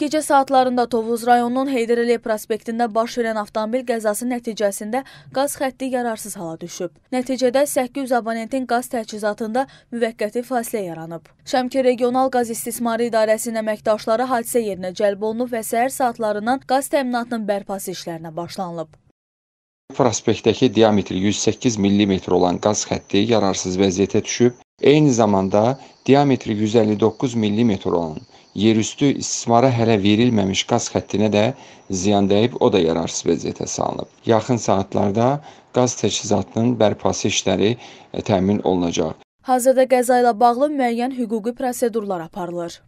Gecə saatlarında Tovuz rayonunun Heydərəliyə prospektində baş verən avtomobil qəzası nəticəsində qaz xətti yararsız hala düşüb. Nəticədə 800 abonentin qaz təchizatında müvəqqəti fasilə yaranıb. Şəmki Regional Qaz İstismarı İdarəsinin əməkdaşları hadisə yerinə cəlb olunub və səhər saatlarından qaz təminatının bərpası işlərinə başlanılıb. Prospektdəki diametri 108 mm olan qaz xətti yararsız vəziyyətə düşüb, Eyni zamanda diametri 159 mm olan yerüstü istismara hələ verilməmiş qaz xəttinə də ziyan dəyib, o da yararsız vəziyyətə salınıb. Yaxın saatlarda qaz təchizatının bərpası işləri e, təmin olunacaq. Hazırda qəza ilə bağlı müəyyən hüquqi prosedurlar aparılır.